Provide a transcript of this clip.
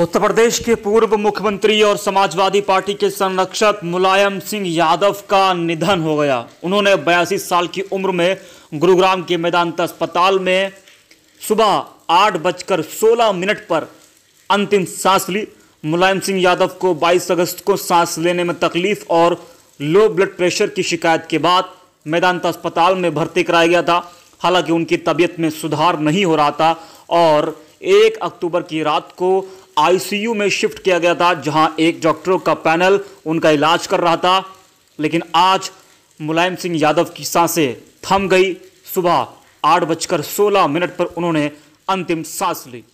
उत्तर प्रदेश के पूर्व मुख्यमंत्री और समाजवादी पार्टी के संरक्षक मुलायम सिंह यादव का निधन हो गया उन्होंने बयासी साल की उम्र में गुरुग्राम के मैदानता अस्पताल में सुबह आठ बजकर सोलह मिनट पर अंतिम सांस ली मुलायम सिंह यादव को 22 अगस्त को सांस लेने में तकलीफ और लो ब्लड प्रेशर की शिकायत के बाद मैदानता अस्पताल में भर्ती कराया गया था हालांकि उनकी तबीयत में सुधार नहीं हो रहा था और एक अक्टूबर की रात को आईसीयू में शिफ्ट किया गया था जहां एक डॉक्टरों का पैनल उनका इलाज कर रहा था लेकिन आज मुलायम सिंह यादव की सांसें थम गई सुबह आठ बजकर सोलह मिनट पर उन्होंने अंतिम सांस ली